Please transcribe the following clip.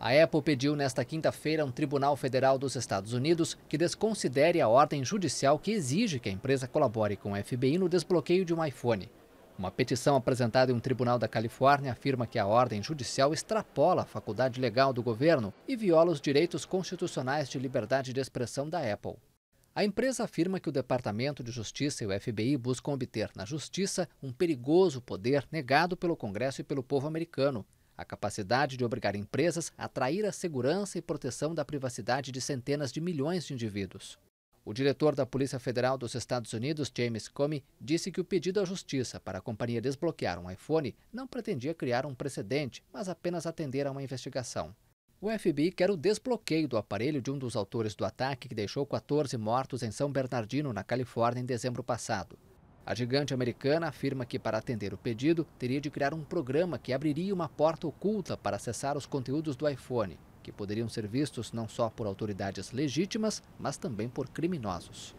A Apple pediu nesta quinta-feira a um tribunal federal dos Estados Unidos que desconsidere a ordem judicial que exige que a empresa colabore com o FBI no desbloqueio de um iPhone. Uma petição apresentada em um tribunal da Califórnia afirma que a ordem judicial extrapola a faculdade legal do governo e viola os direitos constitucionais de liberdade de expressão da Apple. A empresa afirma que o Departamento de Justiça e o FBI buscam obter na justiça um perigoso poder negado pelo Congresso e pelo povo americano, a capacidade de obrigar empresas a atrair a segurança e proteção da privacidade de centenas de milhões de indivíduos. O diretor da Polícia Federal dos Estados Unidos, James Comey, disse que o pedido à justiça para a companhia desbloquear um iPhone não pretendia criar um precedente, mas apenas atender a uma investigação. O FBI quer o desbloqueio do aparelho de um dos autores do ataque que deixou 14 mortos em São Bernardino, na Califórnia, em dezembro passado. A gigante americana afirma que, para atender o pedido, teria de criar um programa que abriria uma porta oculta para acessar os conteúdos do iPhone, que poderiam ser vistos não só por autoridades legítimas, mas também por criminosos.